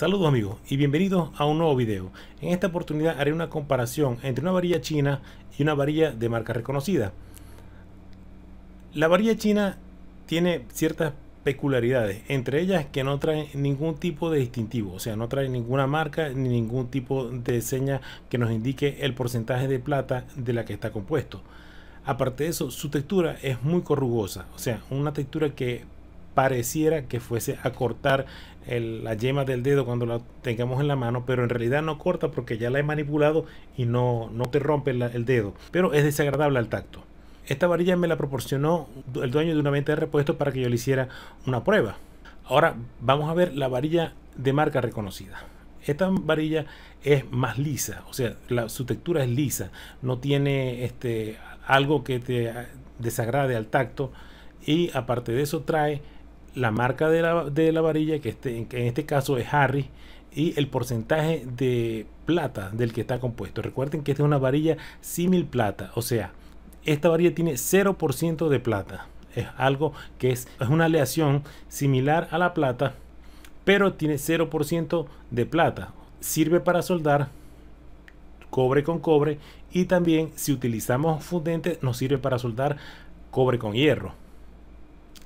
Saludos amigos y bienvenidos a un nuevo video. En esta oportunidad haré una comparación entre una varilla china y una varilla de marca reconocida. La varilla china tiene ciertas peculiaridades, entre ellas que no trae ningún tipo de distintivo, o sea, no trae ninguna marca ni ningún tipo de seña que nos indique el porcentaje de plata de la que está compuesto. Aparte de eso, su textura es muy corrugosa, o sea, una textura que pareciera que fuese a cortar la yema del dedo cuando la tengamos en la mano, pero en realidad no corta porque ya la he manipulado y no, no te rompe el dedo, pero es desagradable al tacto. Esta varilla me la proporcionó el dueño de una venta de repuestos para que yo le hiciera una prueba. Ahora vamos a ver la varilla de marca reconocida. Esta varilla es más lisa, o sea, su textura es lisa, no tiene este, algo que te desagrade al tacto y aparte de eso trae la marca de la, varilla, que, este, en este caso es Harry y el porcentaje de plata del que está compuesto. Recuerden que esta es una varilla símil plata, o sea, esta varilla tiene 0% de plata. Es algo que es, es, una aleación similar a la plata, pero tiene 0% de plata. Sirve para soldar cobre con cobre y también si utilizamos fundente nos sirve para soldar cobre con hierro.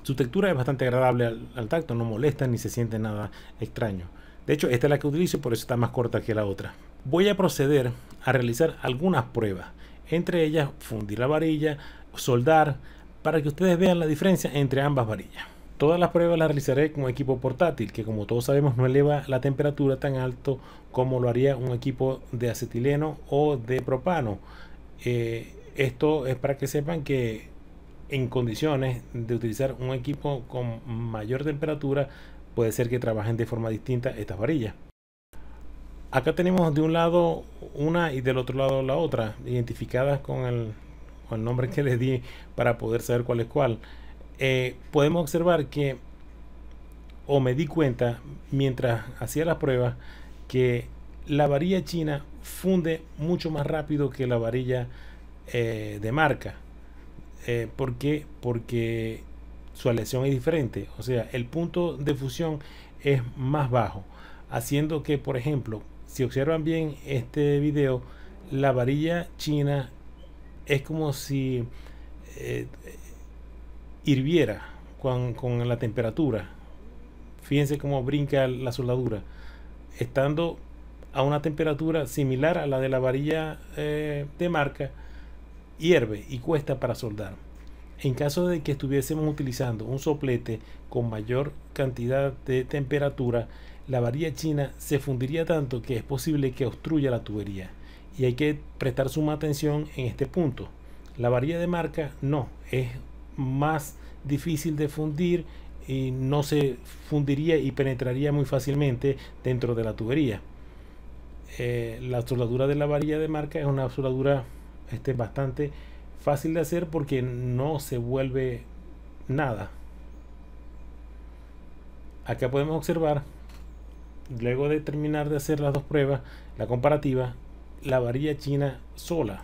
Su textura es bastante agradable al, tacto, no molesta ni se siente nada extraño. De hecho, esta es la que utilizo, por eso está más corta que la otra. Voy a proceder a realizar algunas pruebas. Entre ellas, fundir la varilla, soldar, para que ustedes vean la diferencia entre ambas varillas. Todas las pruebas las realizaré con un equipo portátil, que como todos sabemos no eleva la temperatura tan alto como lo haría un equipo de acetileno o de propano. Eh, esto es para que sepan que en condiciones de utilizar un equipo con mayor temperatura, puede ser que trabajen de forma distinta estas varillas. Acá tenemos de un lado una y del otro lado la otra, identificadas con el, nombre que les di para poder saber cuál es cuál. Eh, podemos observar que, o me di cuenta mientras hacía las pruebas, que la varilla china funde mucho más rápido que la varilla eh, de marca eh, ¿Por qué? Porque su aleación es diferente. O sea, el punto de fusión es más bajo. Haciendo que, por ejemplo, si observan bien este video, la varilla china es como si eh, hirviera con, la temperatura. Fíjense cómo brinca la soldadura. Estando a una temperatura similar a la de la varilla eh, de marca, hierve y cuesta para soldar. En caso de que estuviésemos utilizando un soplete con mayor cantidad de temperatura, la varilla china se fundiría tanto que es posible que obstruya la tubería. Y hay que prestar suma atención en este punto. La varilla de marca no, es más difícil de fundir y no se fundiría y penetraría muy fácilmente dentro de la tubería. Eh, la soldadura de la varilla de marca es una soldadura este es bastante fácil de hacer porque no se vuelve nada acá podemos observar luego de terminar de hacer las dos pruebas la comparativa la varilla china sola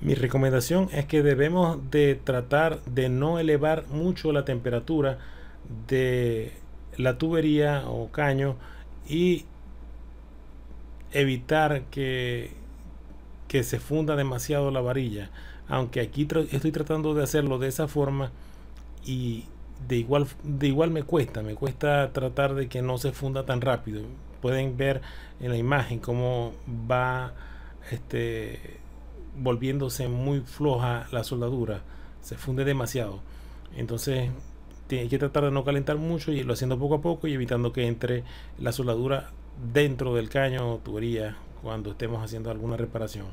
mi recomendación es que debemos de tratar de no elevar mucho la temperatura de la tubería o caño y evitar que que se funda demasiado la varilla. Aunque aquí estoy tratando de hacerlo de esa forma y de igual, de igual me cuesta, me cuesta tratar de que no se funda tan rápido. Pueden ver en la imagen cómo va este, volviéndose muy floja la soldadura, se funde demasiado. Entonces tiene que tratar de no calentar mucho y lo haciendo poco a poco y evitando que entre la soldadura dentro del caño o tubería cuando estemos haciendo alguna reparación.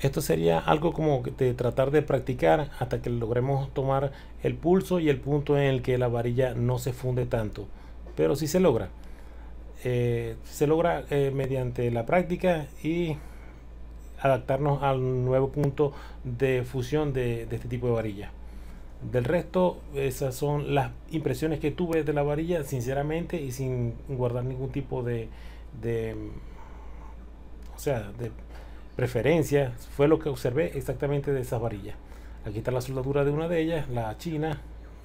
Esto sería algo como de tratar de practicar hasta que logremos tomar el pulso y el punto en el que la varilla no se funde tanto. Pero si sí se logra. Eh, se logra eh, mediante la práctica y adaptarnos al nuevo punto de fusión de, este tipo de varilla. Del resto, esas son las impresiones que tuve de la varilla, sinceramente, y sin guardar ningún tipo de o sea, de preferencia, fue lo que observé exactamente de esas varillas. Aquí está la soldadura de una de ellas, la china,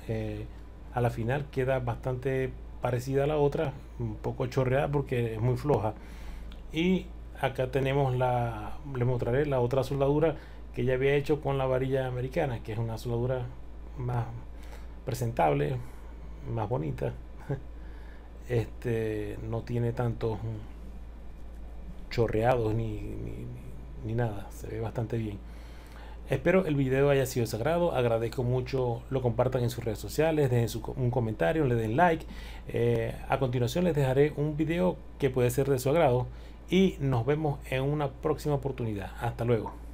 eh, a la final queda bastante parecida a la otra, un poco chorreada porque es muy floja. Y acá tenemos la, le mostraré la otra soldadura que ya había hecho con la varilla americana, que es una soldadura más presentable, más bonita. Este no tiene tanto chorreados ni, ni, nada. Se ve bastante bien. Espero el video haya sido sagrado. Agradezco mucho lo compartan en sus redes sociales, dejen un comentario, le den like. Eh, a continuación les dejaré un video que puede ser de su agrado y nos vemos en una próxima oportunidad. Hasta luego.